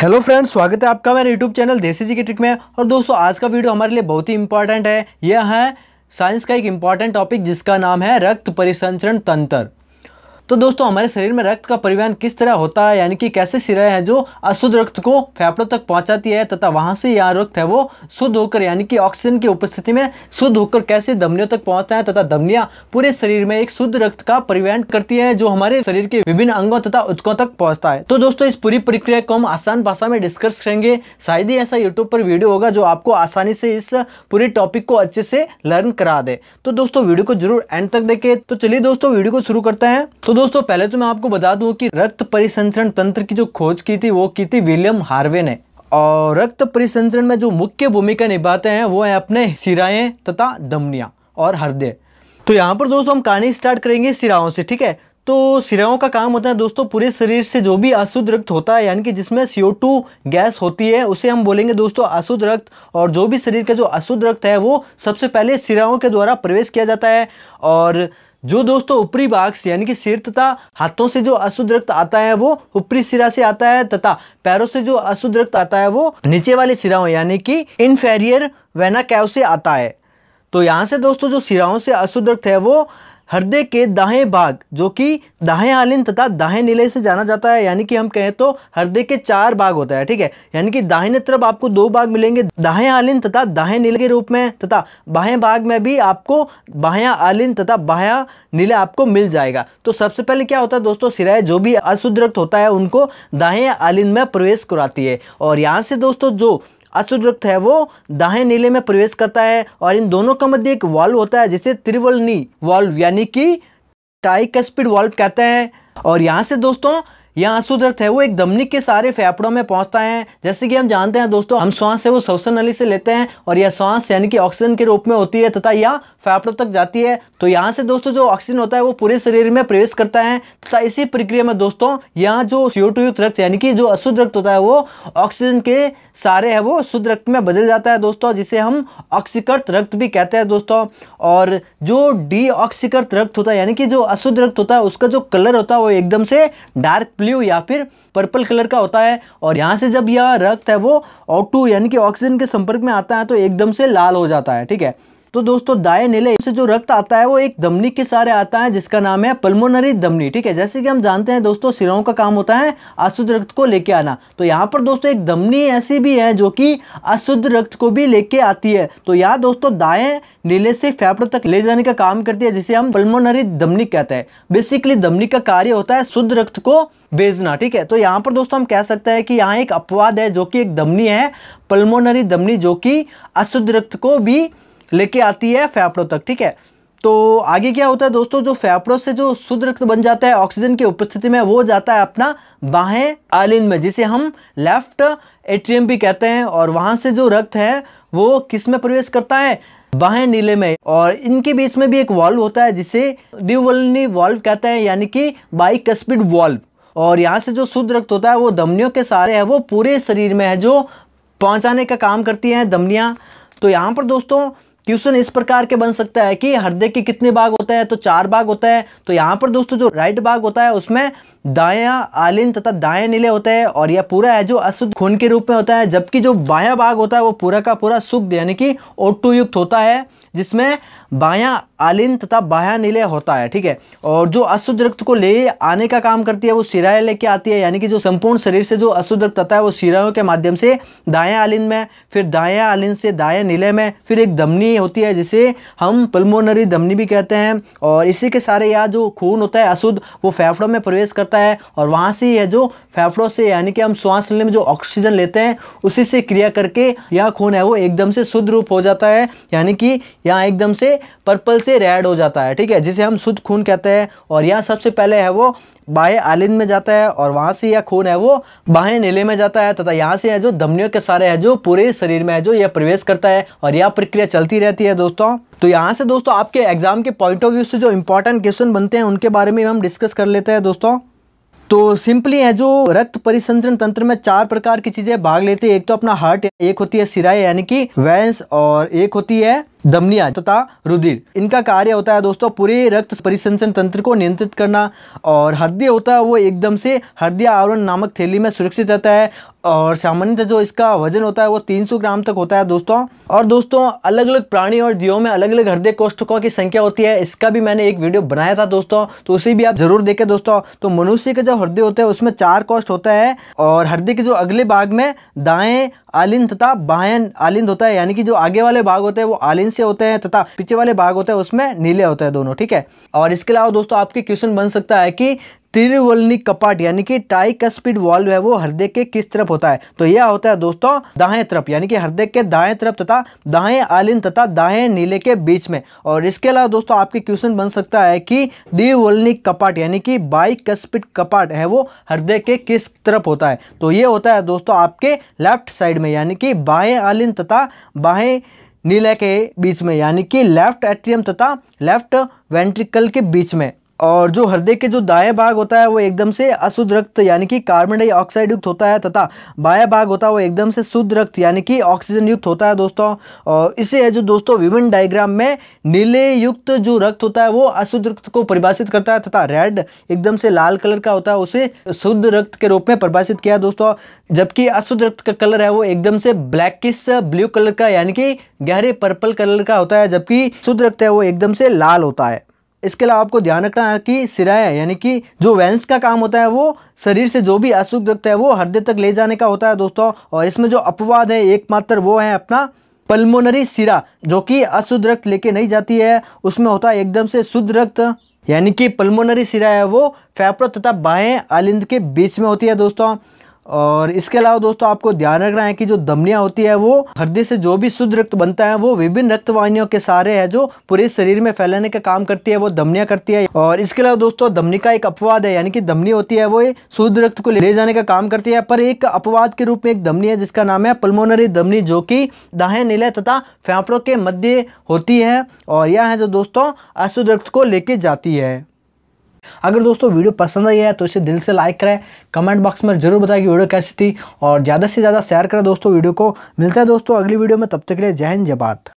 hello friends स्वागत है आपका मेरे यूट्यूब चैनल देसी जी की ट्रिक में और दोस्तों आज का वीडियो हमारे लिए बहुत ही इंपॉर्टेंट है यह है साइंस का एक इम्पॉर्टेंट टॉपिक जिसका नाम है रक्त परिसंचरण तंत्र तो दोस्तों हमारे शरीर में रक्त का परिवहन किस तरह होता है यानी कि कैसे सिराएँ हैं जो अशुद्ध रक्त को फेफड़ों तक पहुंचाती है तथा वहां से यह रक्त है वो शुद्ध होकर यानी कि ऑक्सीजन की उपस्थिति में शुद्ध होकर कैसे धमनियों तक पहुंचता है तथा धमनियाँ पूरे शरीर में एक शुद्ध रक्त का परिवहन करती है जो हमारे शरीर के विभिन्न अंगों तथा उत्कों तक पहुँचता है तो दोस्तों इस पूरी प्रक्रिया को हम आसान भाषा में डिस्कस करेंगे शायद ही ऐसा यूट्यूब पर वीडियो होगा जो आपको आसानी से इस पूरे टॉपिक को अच्छे से लर्न करा दे तो दोस्तों वीडियो को जरूर एंड तक देखें तो चलिए दोस्तों वीडियो को शुरू करते हैं तो दोस्तों पहले तो मैं आपको बता दूं कि रक्त परिसंचरण तंत्र की जो खोज की थी वो की थी विलियम हार्वे ने और रक्त परिसंचरण में जो मुख्य भूमिका निभाते हैं वो है अपने सिराएं तथा दमनिया और हृदय तो यहाँ पर दोस्तों हम कहानी स्टार्ट करेंगे सिराओं से ठीक है तो सिराओं का काम होता है दोस्तों पूरे शरीर से जो भी अशुद्ध रक्त होता है यानी कि जिसमें CO2 गैस होती है उसे हम बोलेंगे दोस्तों अशुद्ध रक्त और जो भी शरीर का जो अशुद्ध रक्त है वो सबसे पहले सिराओं के द्वारा प्रवेश किया जाता है और जो दोस्तों ऊपरी भाग से यानी कि सिर तथा हाथों से जो अशुद्ध रक्त आता है वो ऊपरी सिरा से आता है तथा पैरों से जो अशुद्ध रक्त आता है वो नीचे वाले सिराओं यानी कि इनफेरियर वेना कैव से आता है तो यहाँ से दोस्तों जो सिराओं से अशुद्ध रक्त है वो हृदय के दाहें भाग जो कि दाहें आलिन तथा दाहें नीले से जाना जाता है यानी कि हम कहें तो हृदय के चार भाग होता है ठीक है यानी कि दाहिने तरफ आपको दो भाग मिलेंगे दाहें आलिन तथा दाहें नीले के रूप में तथा बाहें भाग में भी आपको बाहया आलिन तथा बाह्या नीले आपको मिल जाएगा तो सबसे पहले क्या होता है दोस्तों सिराए जो भी अशुद्रक्त होता है उनको दाहें आलिन में प्रवेश कराती है और यहाँ से दोस्तों जो अश्ववृक्ष है वो दाहे नीले में प्रवेश करता है और इन दोनों का मध्य एक वॉल्व होता है जिसे त्रिवलनी वॉल्व यानी कि टाइकस्पिड वॉल्व कहते हैं और यहाँ से दोस्तों या आंसू दर्द है वो एक दमनिक के सारे फेफड़ों में पहुंचता है जैसे कि हम जानते हैं दोस्तों हम श्वास है वो श्वसन नली से लेते हैं और यह श्वास यानी कि ऑक्सीजन के रूप में होती है तथा यह फेफड़ों तक जाती है तो यहाँ से दोस्तों जो ऑक्सीजन होता है वो पूरे शरीर में प्रवेश करता है तथा इसी प्रक्रिया में दोस्तों यहाँ जो सीओ युक्त रक्त यानी कि जो अशुद्ध रक्त होता है वो ऑक्सीजन के सारे है वो शुद्ध रक्त में बदल जाता है दोस्तों जिसे हम ऑक्सीकृत रक्त भी कहते हैं दोस्तों और जो डी रक्त होता है यानी कि जो अशुद्ध रक्त होता है उसका जो कलर होता है वो एकदम से डार्क ब्लू या फिर पर्पल कलर का होता है और यहाँ से जब यह रक्त है वो ऑक्टू यानी कि ऑक्सीजन के संपर्क में आता है तो एकदम से लाल हो जाता है ठीक है तो दोस्तों दाएं नीले से जो रक्त आता है वो एक धमनी के सारे आता है जिसका नाम है पल्मोनरी धमनी ठीक है जैसे कि हम जानते हैं दोस्तों सिराओं का काम होता है अशुद्ध रक्त को लेके आना तो यहाँ पर दोस्तों एक धमनी ऐसी भी है जो कि अशुद्ध रक्त को भी लेके आती है तो यहाँ दोस्तों दाएं नीले से फेफड़ों तक ले जाने का काम करती है जिसे हम पल्मोनरी धमनी कहते हैं बेसिकली धमनी का कार्य होता है शुद्ध रक्त को भेजना ठीक है तो यहाँ पर दोस्तों हम कह सकते हैं कि यहाँ एक अपवाद है जो कि एक धमनी है पल्मोनरी धमनी जो कि अशुद्ध रक्त को भी लेके आती है फेफड़ों तक ठीक है तो आगे क्या होता है दोस्तों जो फेफड़ों से जो शुद्ध रक्त बन जाता है ऑक्सीजन की उपस्थिति में वो जाता है अपना बाहें आलिन में जिसे हम लेफ्ट एट्रियम भी कहते हैं और वहाँ से जो रक्त है वो किस में प्रवेश करता है बाहें नीले में और इनके बीच में भी एक वॉल्व होता है जिसे दिवलनी वॉल्व कहते हैं यानी कि बाइक स्पीड वॉल्व और यहाँ से जो शुद्ध रक्त होता है वो धमनियों के सहारे है वो पूरे शरीर में है जो पहुँचाने का काम करती हैं धमनियाँ तो यहाँ पर दोस्तों क्वेश्चन इस प्रकार के बन सकता है कि हृदय के कितने भाग होते हैं तो चार भाग होता है तो यहाँ पर दोस्तों जो राइट भाग होता है उसमें दाया आलिन तथा दाया नीले होते हैं और यह पूरा है जो अशुद्ध खून के रूप में होता है जबकि जो बाया भाग होता है वो पूरा का पूरा शुद्ध यानी कि ओटू युक्त होता है जिसमें बाया आलिन तथा बाया नीले होता है ठीक है और जो अशुद्ध रक्त को ले आने का काम करती है वो सिराए लेके आती है यानी कि जो संपूर्ण शरीर से जो अशुद्ध रक्त आता है वो सिराओं के माध्यम से दाया आलिन में फिर दाया आलिन से दाया नीले में फिर एक धमनी होती है जिसे हम पल्मोनरी धमनी भी कहते हैं और इसी के सारे यहाँ जो खून होता है अशुद्ध वो फेफड़ों में प्रवेश कर जाता है और वहाँ से यह जो फेफड़ों से यानी कि हम श्वास लेने में जो ऑक्सीजन लेते हैं उसी से क्रिया करके यह खून है वो एकदम से शुद्ध रूप हो जाता है यानी कि यहाँ एकदम से पर्पल से रेड हो जाता है ठीक है जिसे हम शुद्ध खून कहते हैं और यह सबसे पहले है वो बाएं आलिंद में जाता है और वहाँ से यह खून है वो बाएं नीले में जाता है तथा यहाँ से है जो धमनियों के सारे है जो पूरे शरीर में है जो यह प्रवेश करता है और यह प्रक्रिया चलती रहती है दोस्तों तो यहाँ से दोस्तों आपके एग्जाम के पॉइंट ऑफ व्यू से जो इंपॉर्टेंट क्वेश्चन बनते हैं उनके बारे में हम डिस्कस कर लेते हैं दोस्तों तो सिंपली है जो रक्त परिसंचरण तंत्र में चार प्रकार की चीजें भाग लेते हैं एक तो अपना हार्ट एक होती है सिराए यानी कि वेंस और एक होती है धमनिया तथा रुधिर इनका कार्य होता है दोस्तों पूरे रक्त परिसंचन तंत्र को नियंत्रित करना और हृदय होता है वो एकदम से हृदय आवरण नामक थैली में सुरक्षित रहता है और सामान्यतः जो इसका वजन होता है वो 300 ग्राम तक होता है दोस्तों और दोस्तों अलग अलग प्राणी और जीवों में अलग अलग हृदय कोष्ठकों की संख्या होती है इसका भी मैंने एक वीडियो बनाया था दोस्तों तो उसे भी आप जरूर देखें दोस्तों तो मनुष्य के जो हृदय होते हैं उसमें चार कोष्ठ होता है और हृदय के जो अगले भाग में दाएँ आलिंद तथा बाएँ आलिंद होता है यानी कि जो आगे वाले भाग होते हैं वो आलिंद से होते हैं तथा पीछे वाले भाग होते हैं उसमें नीले होते हैं दोनों ठीक है और इसके अलावा दोस्तों आपके क्वेश्चन बन सकता है कि त्रिवलनी कपाट यानी कि टाई का स्पीड वाल्व है वो हृदय के किस तरफ होता है तो यह होता है दोस्तों दाएं तरफ यानी कि हृदय के दाएं तरफ तथा दाएं आलिन तथा दाएं नीले के बीच में और इसके अलावा दोस्तों आपके क्वेश्चन बन सकता है कि दिवलनी कपाट यानी कि बाइक का स्पीड कपाट है वो हृदय के किस तरफ होता है तो ये होता है दोस्तों आपके लेफ्ट साइड में यानी कि बाएँ आलिन तथा बाएँ नीले के बीच में यानी कि लेफ्ट एट्रियम तथा लेफ्ट वेंट्रिकल के बीच में और जो हृदय के जो दाएं भाग होता है वो एकदम से अशुद्ध रक्त यानी कि कार्बन डाइऑक्साइड युक्त होता है तथा बाया भाग होता है वो एकदम से शुद्ध रक्त यानी कि ऑक्सीजन युक्त होता है दोस्तों और इसे है जो दोस्तों विभिन्न डायग्राम में नीले युक्त जो रक्त होता है वो अशुद्ध रक्त को परिभाषित करता है तथा रेड एकदम से लाल कलर का होता है उसे शुद्ध रक्त के रूप में परिभाषित किया दोस्तों जबकि अशुद्ध रक्त का कलर है वो एकदम से ब्लैकिस ब्लू कलर का यानी कि गहरे पर्पल कलर का होता है जबकि शुद्ध रक्त है वो एकदम से लाल होता है इसके अलावा आपको ध्यान रखना है कि सिराया यानी कि जो वेंस का काम होता है वो शरीर से जो भी अशुभ रक्त है वो हृदय तक ले जाने का होता है दोस्तों और इसमें जो अपवाद है एकमात्र वो है अपना पल्मोनरी सिरा जो कि अशुद्ध रक्त लेके नहीं जाती है उसमें होता है एकदम से शुद्ध रक्त यानी कि पल्मोनरी सिरा है वो फेफड़ों तथा बाहें आलिंद के बीच में होती है दोस्तों और इसके अलावा दोस्तों आपको ध्यान रखना है कि जो दमनियाँ होती है वो हृदय से जो भी शुद्ध रक्त बनता है वो विभिन्न वाहिनियों के सहारे है जो पूरे शरीर में फैलाने का काम करती है वो दमनियाँ करती है और इसके अलावा दोस्तों दमनी का एक अपवाद है यानी कि दमनी होती है वो शुद्ध रक्त को ले जाने का काम करती है पर एक अपवाद के रूप में एक दमनी है जिसका नाम है पलमोनरी दमनी जो कि दाहे नीले तथा फेफड़ों के मध्य होती है और यह है जो दोस्तों अशुद्ध रक्त को लेके जाती है अगर दोस्तों वीडियो पसंद आई है तो इसे दिल से लाइक करें कमेंट बॉक्स में जरूर बताएं कि वीडियो कैसी थी और ज़्यादा से ज़्यादा शेयर करें दोस्तों वीडियो को मिलता है दोस्तों अगली वीडियो में तब तक के लिए जय हिंद जय भारत